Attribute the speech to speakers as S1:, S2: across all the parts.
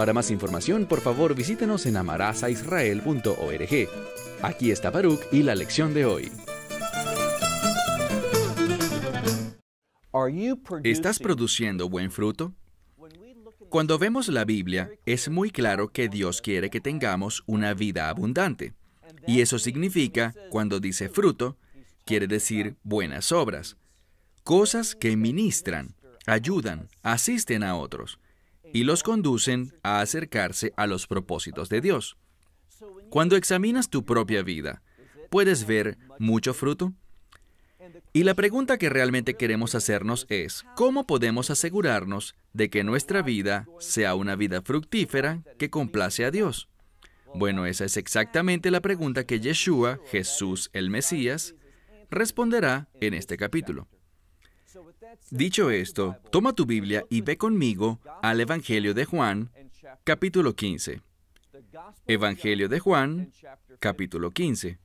S1: para más información, por favor, visítenos en amarazaisrael.org. Aquí está Baruch y la lección de hoy. ¿Estás produciendo buen fruto? Cuando vemos la Biblia, es muy claro que Dios quiere que tengamos una vida abundante. Y eso significa, cuando dice fruto, quiere decir buenas obras, cosas que ministran, ayudan, asisten a otros y los conducen a acercarse a los propósitos de Dios. Cuando examinas tu propia vida, ¿puedes ver mucho fruto? Y la pregunta que realmente queremos hacernos es, ¿cómo podemos asegurarnos de que nuestra vida sea una vida fructífera que complace a Dios? Bueno, esa es exactamente la pregunta que Yeshua, Jesús el Mesías, responderá en este capítulo. Dicho esto, toma tu Biblia y ve conmigo al Evangelio de Juan, capítulo 15. Evangelio de Juan, capítulo 15.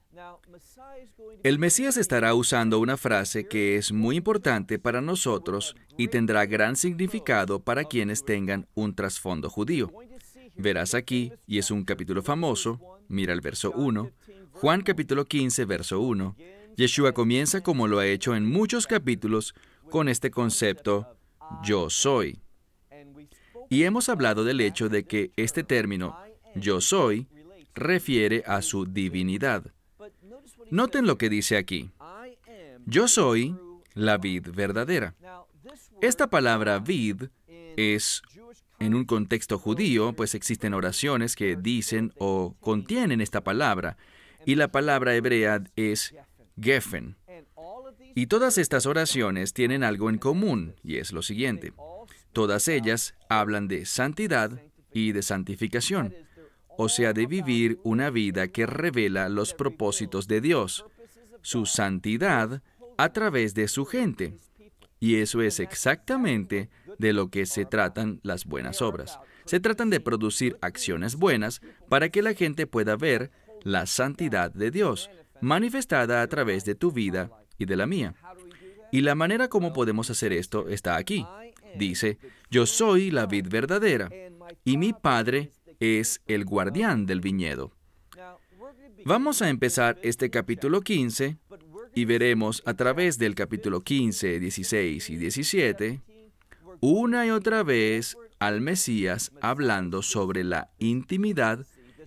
S1: El Mesías estará usando una frase que es muy importante para nosotros y tendrá gran significado para quienes tengan un trasfondo judío. Verás aquí, y es un capítulo famoso, mira el verso 1, Juan capítulo 15, verso 1. Yeshua comienza como lo ha hecho en muchos capítulos con este concepto yo soy. Y hemos hablado del hecho de que este término yo soy refiere a su divinidad. Noten lo que dice aquí. Yo soy la vid verdadera. Esta palabra vid es en un contexto judío, pues existen oraciones que dicen o contienen esta palabra, y la palabra hebrea es gefen. Y todas estas oraciones tienen algo en común, y es lo siguiente. Todas ellas hablan de santidad y de santificación, o sea, de vivir una vida que revela los propósitos de Dios, su santidad a través de su gente. Y eso es exactamente de lo que se tratan las buenas obras. Se tratan de producir acciones buenas para que la gente pueda ver la santidad de Dios manifestada a través de tu vida y de la mía. Y la manera como podemos hacer esto está aquí. Dice, yo soy la vid verdadera y mi padre es el guardián del viñedo. Vamos a empezar este capítulo 15 y veremos a través del capítulo 15, 16 y 17 una y otra vez al Mesías hablando sobre la intimidad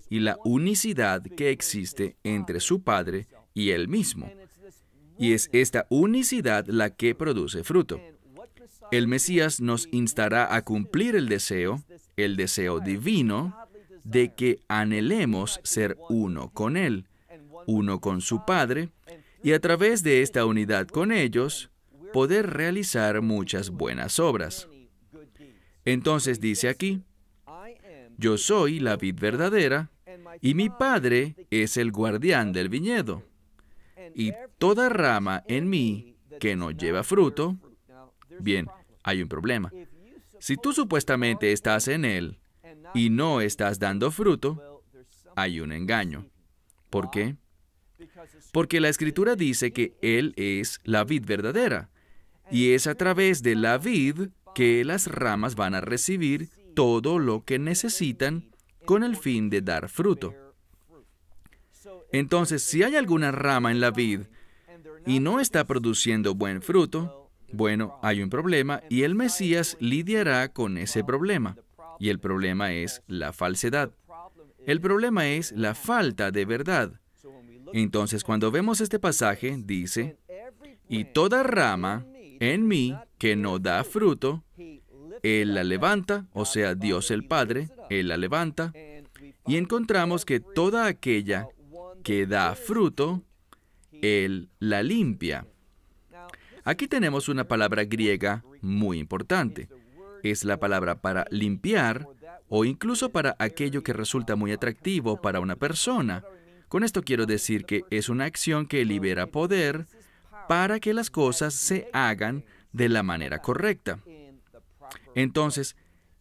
S1: y la unicidad que existe entre su Padre y él mismo y es esta unicidad la que produce fruto. El Mesías nos instará a cumplir el deseo, el deseo divino, de que anhelemos ser uno con Él, uno con su Padre, y a través de esta unidad con ellos, poder realizar muchas buenas obras. Entonces dice aquí, yo soy la vid verdadera, y mi Padre es el guardián del viñedo y toda rama en mí que no lleva fruto, bien, hay un problema. Si tú supuestamente estás en Él y no estás dando fruto, hay un engaño. ¿Por qué? Porque la Escritura dice que Él es la vid verdadera y es a través de la vid que las ramas van a recibir todo lo que necesitan con el fin de dar fruto. Entonces, si hay alguna rama en la vid y no está produciendo buen fruto, bueno, hay un problema y el Mesías lidiará con ese problema. Y el problema es la falsedad. El problema es la falta de verdad. Entonces, cuando vemos este pasaje, dice, y toda rama en mí que no da fruto, Él la levanta, o sea, Dios el Padre, Él la levanta, y encontramos que toda aquella que da fruto, Él la limpia. Aquí tenemos una palabra griega muy importante. Es la palabra para limpiar o incluso para aquello que resulta muy atractivo para una persona. Con esto quiero decir que es una acción que libera poder para que las cosas se hagan de la manera correcta. Entonces,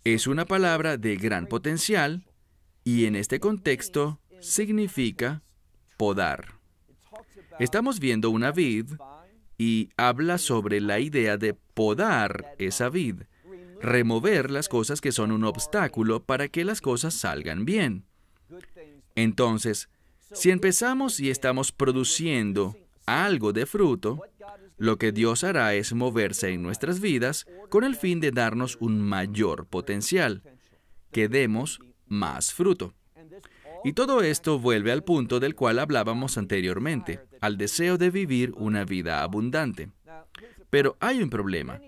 S1: es una palabra de gran potencial y en este contexto significa podar. Estamos viendo una vid y habla sobre la idea de podar esa vid, remover las cosas que son un obstáculo para que las cosas salgan bien. Entonces, si empezamos y estamos produciendo algo de fruto, lo que Dios hará es moverse en nuestras vidas con el fin de darnos un mayor potencial, que demos más fruto. Y todo esto vuelve al punto del cual hablábamos anteriormente, al deseo de vivir una vida abundante. Pero hay un problema.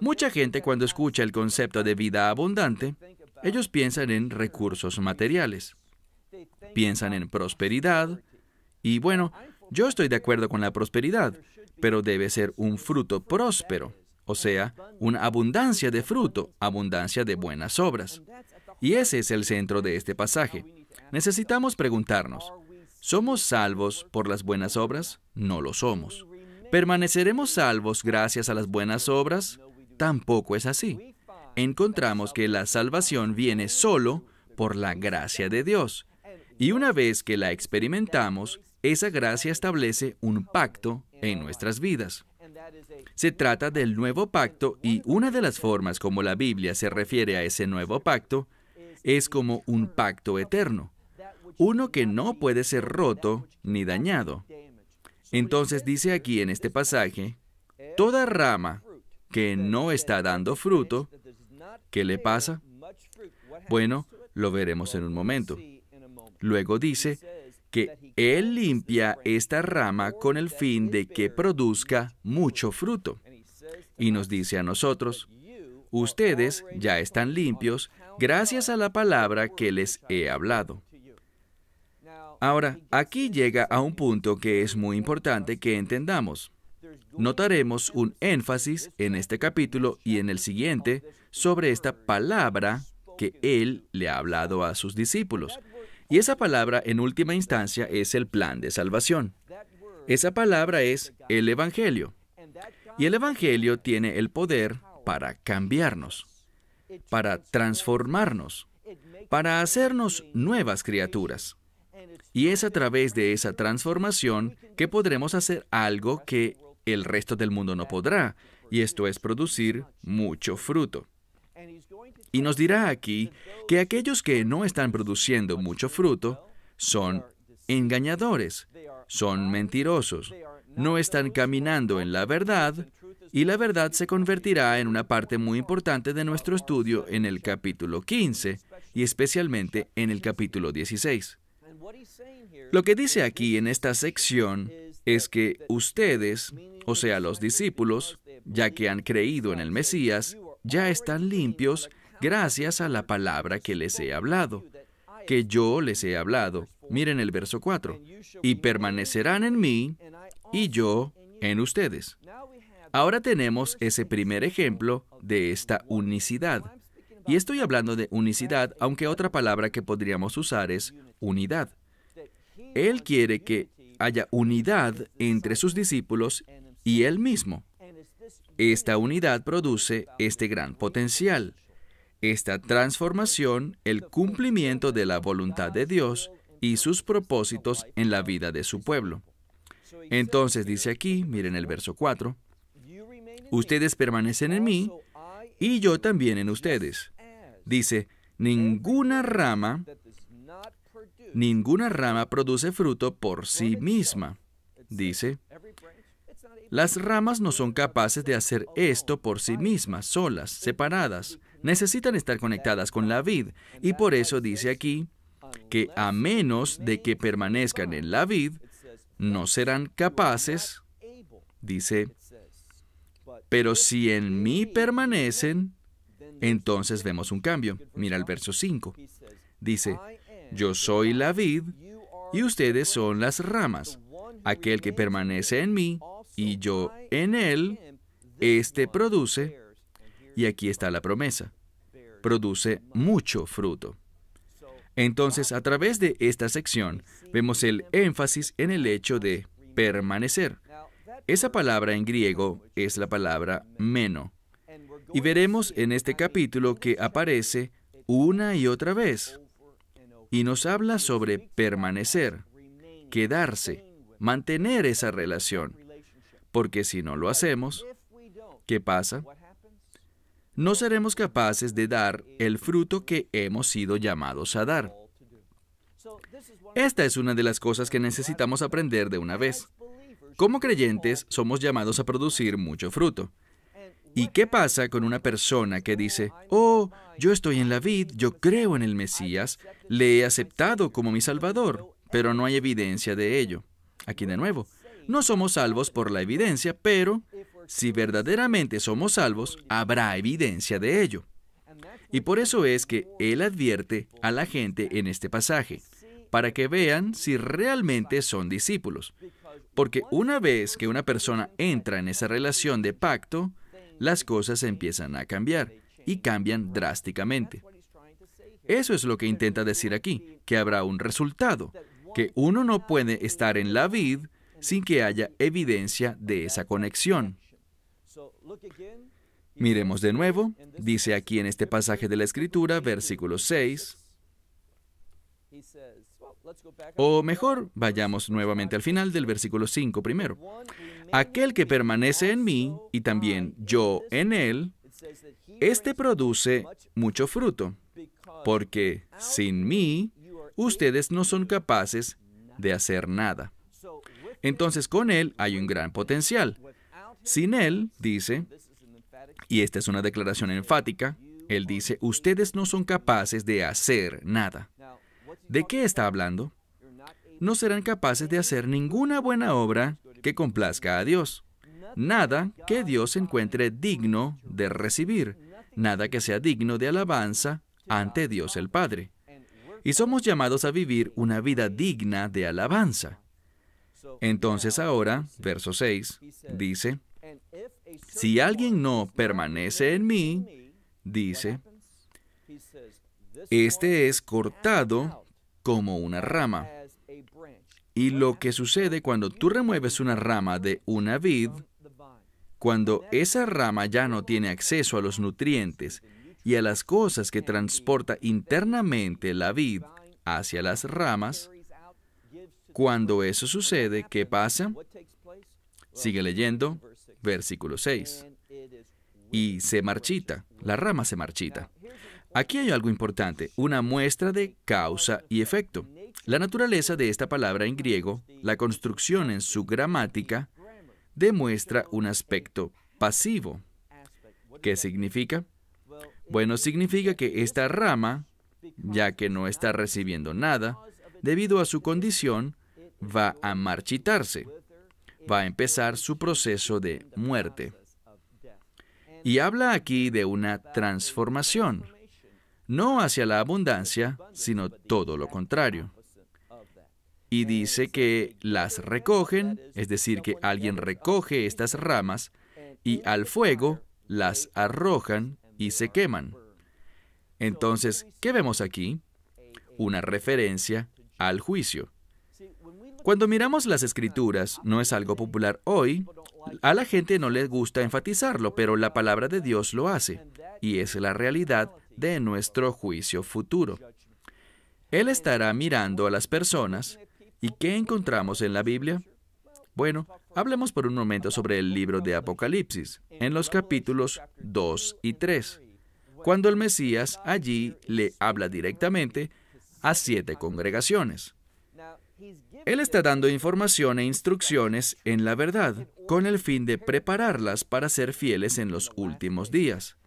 S1: Mucha gente cuando escucha el concepto de vida abundante, ellos piensan en recursos materiales, piensan en prosperidad, y bueno, yo estoy de acuerdo con la prosperidad, pero debe ser un fruto próspero, o sea, una abundancia de fruto, abundancia de buenas obras. Y ese es el centro de este pasaje. Necesitamos preguntarnos, ¿somos salvos por las buenas obras? No lo somos. ¿Permaneceremos salvos gracias a las buenas obras? Tampoco es así. Encontramos que la salvación viene solo por la gracia de Dios. Y una vez que la experimentamos, esa gracia establece un pacto en nuestras vidas. Se trata del nuevo pacto y una de las formas como la Biblia se refiere a ese nuevo pacto es como un pacto eterno uno que no puede ser roto ni dañado. Entonces dice aquí en este pasaje, toda rama que no está dando fruto, ¿qué le pasa? Bueno, lo veremos en un momento. Luego dice que Él limpia esta rama con el fin de que produzca mucho fruto. Y nos dice a nosotros, ustedes ya están limpios gracias a la palabra que les he hablado. Ahora, aquí llega a un punto que es muy importante que entendamos. Notaremos un énfasis en este capítulo y en el siguiente sobre esta palabra que Él le ha hablado a sus discípulos. Y esa palabra, en última instancia, es el plan de salvación. Esa palabra es el Evangelio. Y el Evangelio tiene el poder para cambiarnos, para transformarnos, para hacernos nuevas criaturas. Y es a través de esa transformación que podremos hacer algo que el resto del mundo no podrá, y esto es producir mucho fruto. Y nos dirá aquí que aquellos que no están produciendo mucho fruto son engañadores, son mentirosos, no están caminando en la verdad, y la verdad se convertirá en una parte muy importante de nuestro estudio en el capítulo 15 y especialmente en el capítulo 16. Lo que dice aquí en esta sección es que ustedes, o sea, los discípulos, ya que han creído en el Mesías, ya están limpios gracias a la palabra que les he hablado, que yo les he hablado. Miren el verso 4. Y permanecerán en mí y yo en ustedes. Ahora tenemos ese primer ejemplo de esta unicidad. Y estoy hablando de unicidad, aunque otra palabra que podríamos usar es unidad. Él quiere que haya unidad entre sus discípulos y Él mismo. Esta unidad produce este gran potencial, esta transformación, el cumplimiento de la voluntad de Dios y sus propósitos en la vida de su pueblo. Entonces dice aquí, miren el verso 4, ustedes permanecen en mí y yo también en ustedes dice, ninguna rama, ninguna rama produce fruto por sí misma. Dice, las ramas no son capaces de hacer esto por sí mismas, solas, separadas. Necesitan estar conectadas con la vid. Y por eso dice aquí que a menos de que permanezcan en la vid, no serán capaces, dice, pero si en mí permanecen, entonces vemos un cambio. Mira el verso 5. Dice, yo soy la vid y ustedes son las ramas. Aquel que permanece en mí y yo en él, éste produce, y aquí está la promesa, produce mucho fruto. Entonces, a través de esta sección, vemos el énfasis en el hecho de permanecer. Esa palabra en griego es la palabra meno, y veremos en este capítulo que aparece una y otra vez y nos habla sobre permanecer, quedarse, mantener esa relación. Porque si no lo hacemos, ¿qué pasa? No seremos capaces de dar el fruto que hemos sido llamados a dar. Esta es una de las cosas que necesitamos aprender de una vez. Como creyentes somos llamados a producir mucho fruto. ¿Y qué pasa con una persona que dice, oh, yo estoy en la vid, yo creo en el Mesías, le he aceptado como mi Salvador, pero no hay evidencia de ello? Aquí de nuevo, no somos salvos por la evidencia, pero si verdaderamente somos salvos, habrá evidencia de ello. Y por eso es que Él advierte a la gente en este pasaje, para que vean si realmente son discípulos. Porque una vez que una persona entra en esa relación de pacto, las cosas empiezan a cambiar y cambian drásticamente. Eso es lo que intenta decir aquí, que habrá un resultado, que uno no puede estar en la vid sin que haya evidencia de esa conexión. Miremos de nuevo, dice aquí en este pasaje de la Escritura, versículo 6, o mejor, vayamos nuevamente al final del versículo 5 primero. Aquel que permanece en mí y también yo en él, este produce mucho fruto, porque sin mí ustedes no son capaces de hacer nada. Entonces con Él hay un gran potencial. Sin Él, dice, y esta es una declaración enfática, Él dice, ustedes no son capaces de hacer nada. ¿De qué está hablando? No serán capaces de hacer ninguna buena obra que complazca a Dios, nada que Dios encuentre digno de recibir, nada que sea digno de alabanza ante Dios el Padre. Y somos llamados a vivir una vida digna de alabanza. Entonces ahora, verso 6, dice, si alguien no permanece en mí, dice, este es cortado como una rama y lo que sucede cuando tú remueves una rama de una vid, cuando esa rama ya no tiene acceso a los nutrientes y a las cosas que transporta internamente la vid hacia las ramas, cuando eso sucede, ¿qué pasa? Sigue leyendo, versículo 6. Y se marchita, la rama se marchita. Aquí hay algo importante, una muestra de causa y efecto. La naturaleza de esta palabra en griego, la construcción en su gramática, demuestra un aspecto pasivo. ¿Qué significa? Bueno, significa que esta rama, ya que no está recibiendo nada, debido a su condición, va a marchitarse, va a empezar su proceso de muerte. Y habla aquí de una transformación, no hacia la abundancia, sino todo lo contrario y dice que las recogen, es decir, que alguien recoge estas ramas y al fuego las arrojan y se queman. Entonces, ¿qué vemos aquí? Una referencia al juicio. Cuando miramos las escrituras, no es algo popular hoy, a la gente no le gusta enfatizarlo, pero la palabra de Dios lo hace, y es la realidad de nuestro juicio futuro. Él estará mirando a las personas ¿Y qué encontramos en la Biblia? Bueno, hablemos por un momento sobre el libro de Apocalipsis, en los capítulos 2 y 3, cuando el Mesías allí le habla directamente a siete congregaciones. Él está dando información e instrucciones en la verdad, con el fin de prepararlas para ser fieles en los últimos días,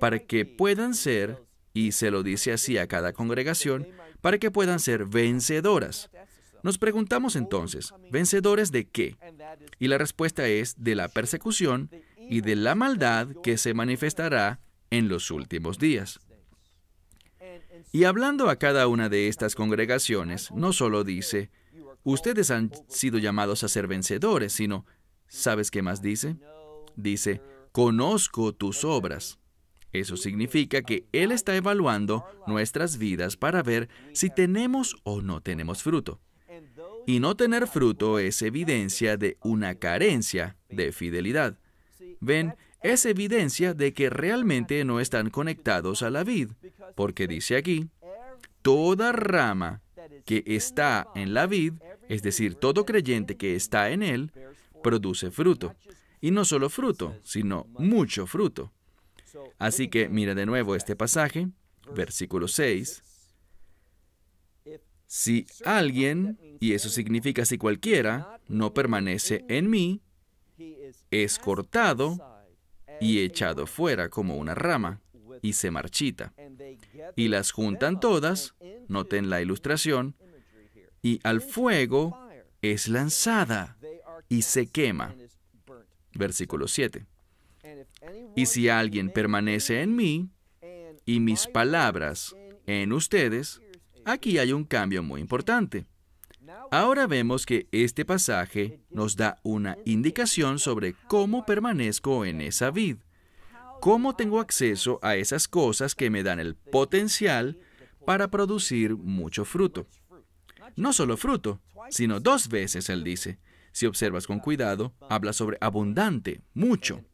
S1: para que puedan ser, y se lo dice así a cada congregación, para que puedan ser vencedoras. Nos preguntamos entonces, ¿vencedores de qué? Y la respuesta es de la persecución y de la maldad que se manifestará en los últimos días. Y hablando a cada una de estas congregaciones, no solo dice, ustedes han sido llamados a ser vencedores, sino, ¿sabes qué más dice? Dice, conozco tus obras. Eso significa que Él está evaluando nuestras vidas para ver si tenemos o no tenemos fruto y no tener fruto es evidencia de una carencia de fidelidad. Ven, es evidencia de que realmente no están conectados a la vid, porque dice aquí, toda rama que está en la vid, es decir, todo creyente que está en él, produce fruto. Y no solo fruto, sino mucho fruto. Así que mira de nuevo este pasaje, versículo 6. Si alguien, y eso significa si cualquiera, no permanece en mí, es cortado y echado fuera como una rama y se marchita. Y las juntan todas, noten la ilustración, y al fuego es lanzada y se quema. Versículo 7. Y si alguien permanece en mí y mis palabras en ustedes, Aquí hay un cambio muy importante. Ahora vemos que este pasaje nos da una indicación sobre cómo permanezco en esa vid, cómo tengo acceso a esas cosas que me dan el potencial para producir mucho fruto. No solo fruto, sino dos veces, él dice. Si observas con cuidado, habla sobre abundante, mucho.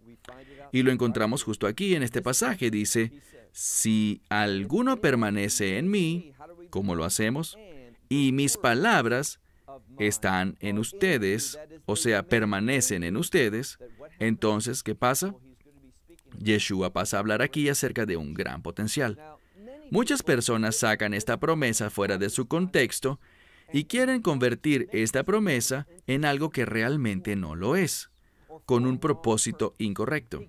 S1: Y lo encontramos justo aquí en este pasaje. Dice, si alguno permanece en mí ¿Cómo lo hacemos? Y mis palabras están en ustedes, o sea, permanecen en ustedes. Entonces, ¿qué pasa? Yeshua pasa a hablar aquí acerca de un gran potencial. Muchas personas sacan esta promesa fuera de su contexto y quieren convertir esta promesa en algo que realmente no lo es, con un propósito incorrecto.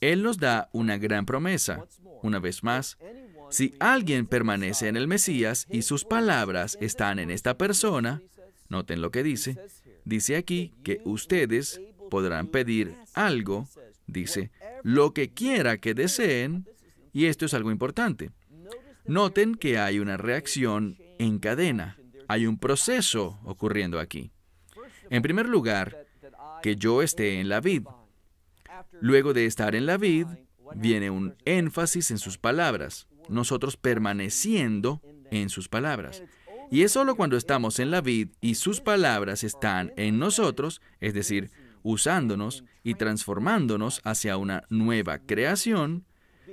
S1: Él nos da una gran promesa, una vez más, si alguien permanece en el Mesías y sus palabras están en esta persona, noten lo que dice, dice aquí que ustedes podrán pedir algo, dice, lo que quiera que deseen, y esto es algo importante. Noten que hay una reacción en cadena, hay un proceso ocurriendo aquí. En primer lugar, que yo esté en la vid. Luego de estar en la vid, viene un énfasis en sus palabras nosotros permaneciendo en sus palabras. Y es solo cuando estamos en la vid y sus palabras están en nosotros, es decir, usándonos y transformándonos hacia una nueva creación,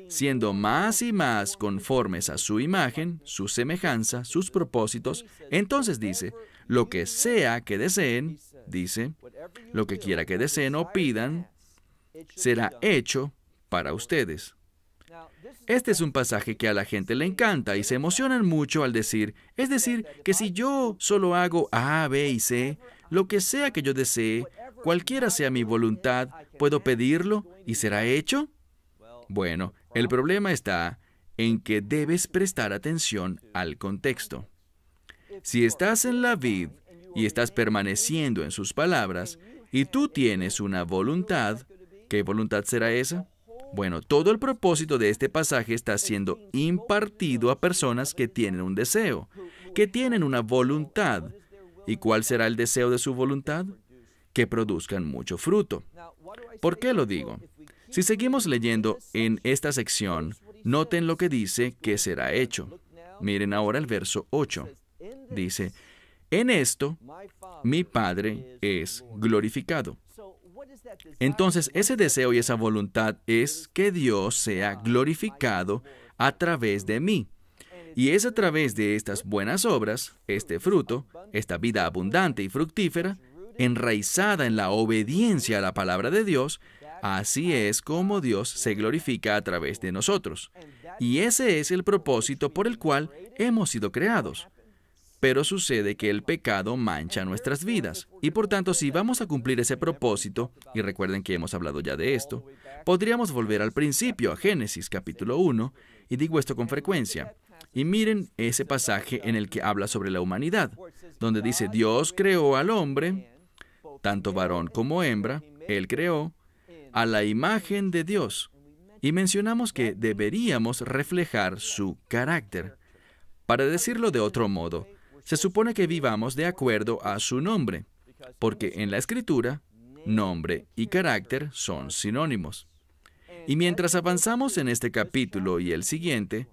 S1: siendo más y más conformes a su imagen, su semejanza, sus propósitos, entonces dice, lo que sea que deseen, dice, lo que quiera que deseen o pidan, será hecho para ustedes. Este es un pasaje que a la gente le encanta y se emocionan mucho al decir, es decir, que si yo solo hago A, B y C, lo que sea que yo desee, cualquiera sea mi voluntad, puedo pedirlo y será hecho. Bueno, el problema está en que debes prestar atención al contexto. Si estás en la vid y estás permaneciendo en sus palabras, y tú tienes una voluntad, ¿qué voluntad será esa? Bueno, todo el propósito de este pasaje está siendo impartido a personas que tienen un deseo, que tienen una voluntad. ¿Y cuál será el deseo de su voluntad? Que produzcan mucho fruto. ¿Por qué lo digo? Si seguimos leyendo en esta sección, noten lo que dice que será hecho. Miren ahora el verso 8. Dice, en esto mi Padre es glorificado entonces ese deseo y esa voluntad es que Dios sea glorificado a través de mí. Y es a través de estas buenas obras, este fruto, esta vida abundante y fructífera, enraizada en la obediencia a la palabra de Dios, así es como Dios se glorifica a través de nosotros. Y ese es el propósito por el cual hemos sido creados. Pero sucede que el pecado mancha nuestras vidas. Y por tanto, si vamos a cumplir ese propósito, y recuerden que hemos hablado ya de esto, podríamos volver al principio, a Génesis capítulo 1, y digo esto con frecuencia. Y miren ese pasaje en el que habla sobre la humanidad, donde dice, Dios creó al hombre, tanto varón como hembra, Él creó, a la imagen de Dios. Y mencionamos que deberíamos reflejar su carácter. Para decirlo de otro modo, se supone que vivamos de acuerdo a su nombre, porque en la escritura, nombre y carácter son sinónimos. Y mientras avanzamos en este capítulo y el siguiente,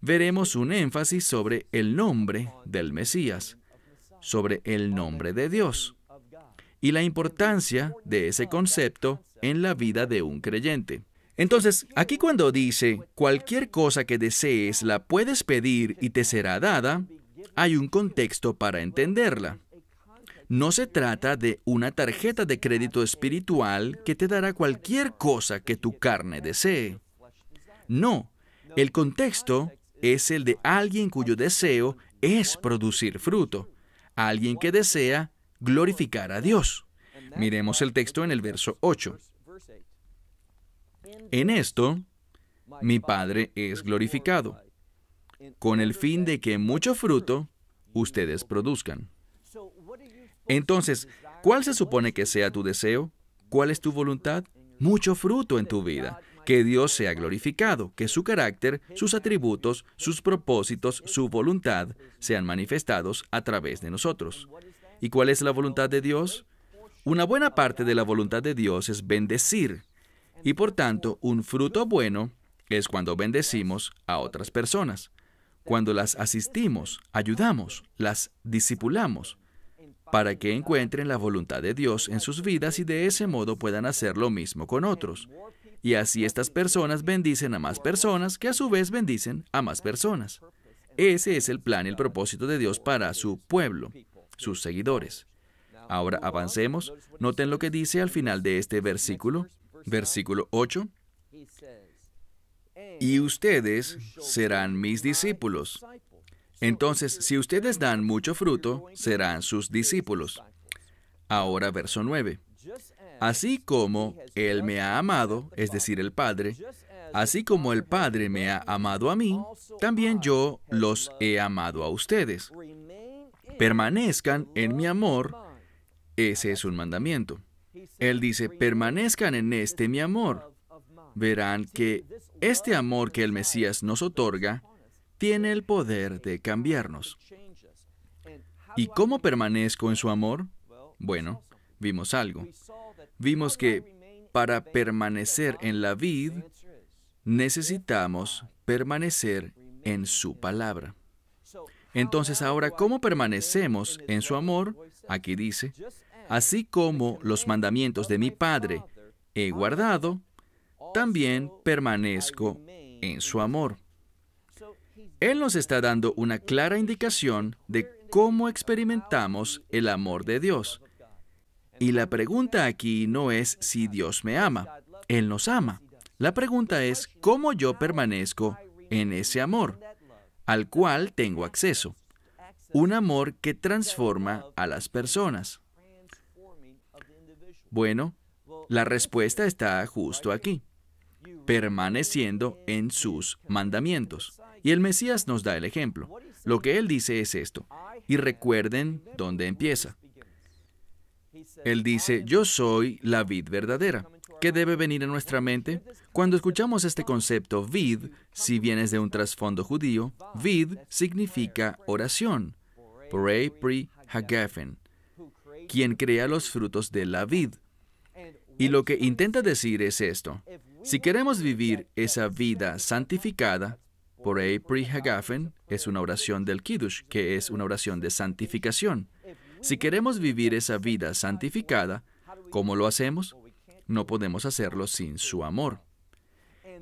S1: veremos un énfasis sobre el nombre del Mesías, sobre el nombre de Dios y la importancia de ese concepto en la vida de un creyente. Entonces, aquí cuando dice, cualquier cosa que desees la puedes pedir y te será dada, hay un contexto para entenderla. No se trata de una tarjeta de crédito espiritual que te dará cualquier cosa que tu carne desee. No, el contexto es el de alguien cuyo deseo es producir fruto, alguien que desea glorificar a Dios. Miremos el texto en el verso 8. En esto, mi Padre es glorificado, con el fin de que mucho fruto ustedes produzcan. Entonces, ¿cuál se supone que sea tu deseo? ¿Cuál es tu voluntad? Mucho fruto en tu vida. Que Dios sea glorificado, que su carácter, sus atributos, sus propósitos, su voluntad sean manifestados a través de nosotros. ¿Y cuál es la voluntad de Dios? Una buena parte de la voluntad de Dios es bendecir, y por tanto un fruto bueno es cuando bendecimos a otras personas. Cuando las asistimos, ayudamos, las discipulamos, para que encuentren la voluntad de Dios en sus vidas y de ese modo puedan hacer lo mismo con otros. Y así estas personas bendicen a más personas que a su vez bendicen a más personas. Ese es el plan y el propósito de Dios para su pueblo, sus seguidores. Ahora avancemos. Noten lo que dice al final de este versículo, versículo 8 y ustedes serán mis discípulos. Entonces, si ustedes dan mucho fruto, serán sus discípulos. Ahora verso 9. Así como Él me ha amado, es decir, el Padre, así como el Padre me ha amado a mí, también yo los he amado a ustedes. Permanezcan en mi amor, ese es un mandamiento. Él dice, permanezcan en este mi amor, verán que este amor que el Mesías nos otorga tiene el poder de cambiarnos. ¿Y cómo permanezco en su amor? Bueno, vimos algo. Vimos que para permanecer en la vid necesitamos permanecer en su palabra. Entonces ahora, ¿cómo permanecemos en su amor? Aquí dice, así como los mandamientos de mi Padre he guardado también permanezco en su amor. Él nos está dando una clara indicación de cómo experimentamos el amor de Dios. Y la pregunta aquí no es si Dios me ama, Él nos ama. La pregunta es cómo yo permanezco en ese amor al cual tengo acceso. Un amor que transforma a las personas. Bueno, la respuesta está justo aquí permaneciendo en sus mandamientos. Y el Mesías nos da el ejemplo. Lo que él dice es esto. Y recuerden dónde empieza. Él dice, yo soy la vid verdadera. ¿Qué debe venir a nuestra mente? Cuando escuchamos este concepto vid, si vienes de un trasfondo judío, vid significa oración. pri hagafen. Quien crea los frutos de la vid. Y lo que intenta decir es esto. Si queremos vivir esa vida santificada, por Pri Hagafen es una oración del Kiddush, que es una oración de santificación. Si queremos vivir esa vida santificada, ¿cómo lo hacemos? No podemos hacerlo sin su amor.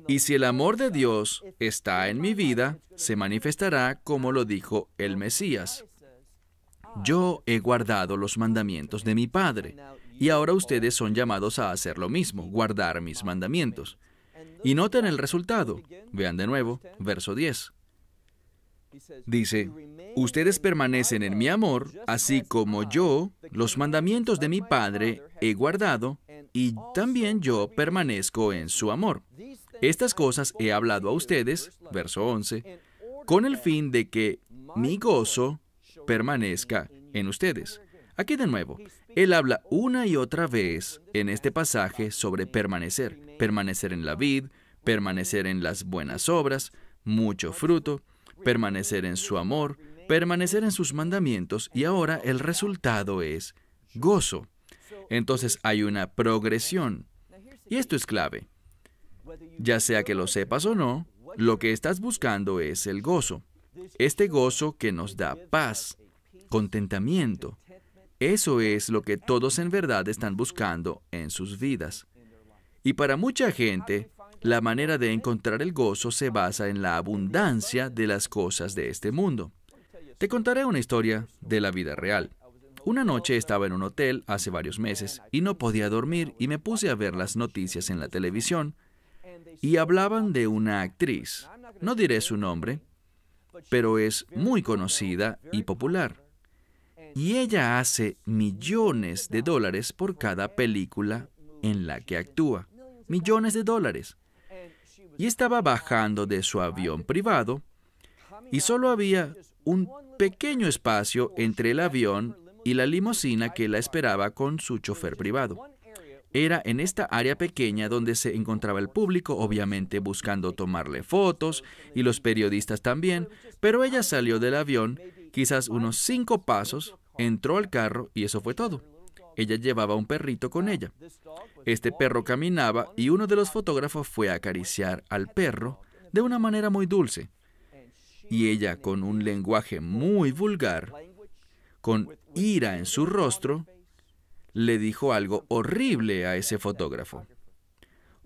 S1: Y si el amor de Dios está en mi vida, se manifestará como lo dijo el Mesías. Yo he guardado los mandamientos de mi Padre y ahora ustedes son llamados a hacer lo mismo, guardar mis mandamientos. Y noten el resultado. Vean de nuevo, verso 10. Dice, ustedes permanecen en mi amor, así como yo los mandamientos de mi Padre he guardado, y también yo permanezco en su amor. Estas cosas he hablado a ustedes, verso 11, con el fin de que mi gozo permanezca en ustedes. Aquí de nuevo, él habla una y otra vez en este pasaje sobre permanecer, permanecer en la vid, permanecer en las buenas obras, mucho fruto, permanecer en su amor, permanecer en sus mandamientos y ahora el resultado es gozo. Entonces hay una progresión. Y esto es clave. Ya sea que lo sepas o no, lo que estás buscando es el gozo. Este gozo que nos da paz, contentamiento, eso es lo que todos en verdad están buscando en sus vidas. Y para mucha gente, la manera de encontrar el gozo se basa en la abundancia de las cosas de este mundo. Te contaré una historia de la vida real. Una noche estaba en un hotel hace varios meses y no podía dormir y me puse a ver las noticias en la televisión y hablaban de una actriz. No diré su nombre, pero es muy conocida y popular. Y ella hace millones de dólares por cada película en la que actúa. Millones de dólares. Y estaba bajando de su avión privado y solo había un pequeño espacio entre el avión y la limusina que la esperaba con su chofer privado. Era en esta área pequeña donde se encontraba el público, obviamente buscando tomarle fotos, y los periodistas también, pero ella salió del avión quizás unos cinco pasos Entró al carro y eso fue todo. Ella llevaba un perrito con ella. Este perro caminaba y uno de los fotógrafos fue a acariciar al perro de una manera muy dulce. Y ella, con un lenguaje muy vulgar, con ira en su rostro, le dijo algo horrible a ese fotógrafo.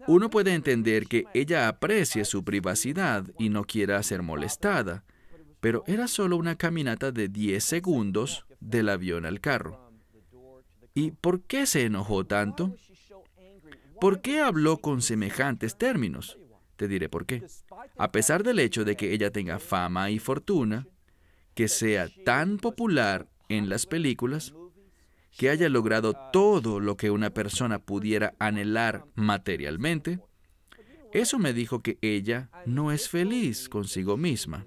S1: Uno puede entender que ella aprecie su privacidad y no quiera ser molestada, pero era solo una caminata de 10 segundos del avión al carro. ¿Y por qué se enojó tanto? ¿Por qué habló con semejantes términos? Te diré por qué. A pesar del hecho de que ella tenga fama y fortuna, que sea tan popular en las películas, que haya logrado todo lo que una persona pudiera anhelar materialmente, eso me dijo que ella no es feliz consigo misma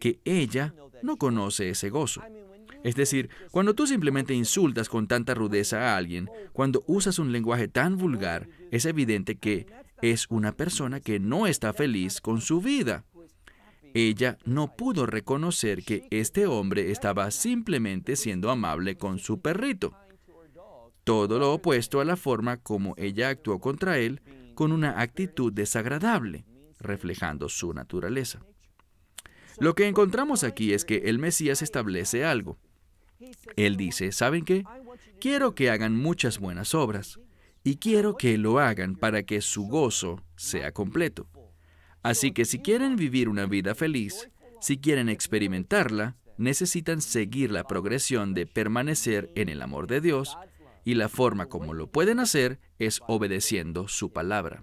S1: que ella no conoce ese gozo. Es decir, cuando tú simplemente insultas con tanta rudeza a alguien, cuando usas un lenguaje tan vulgar, es evidente que es una persona que no está feliz con su vida. Ella no pudo reconocer que este hombre estaba simplemente siendo amable con su perrito. Todo lo opuesto a la forma como ella actuó contra él con una actitud desagradable, reflejando su naturaleza. Lo que encontramos aquí es que el Mesías establece algo. Él dice, ¿saben qué? Quiero que hagan muchas buenas obras y quiero que lo hagan para que su gozo sea completo. Así que si quieren vivir una vida feliz, si quieren experimentarla, necesitan seguir la progresión de permanecer en el amor de Dios y la forma como lo pueden hacer es obedeciendo su palabra.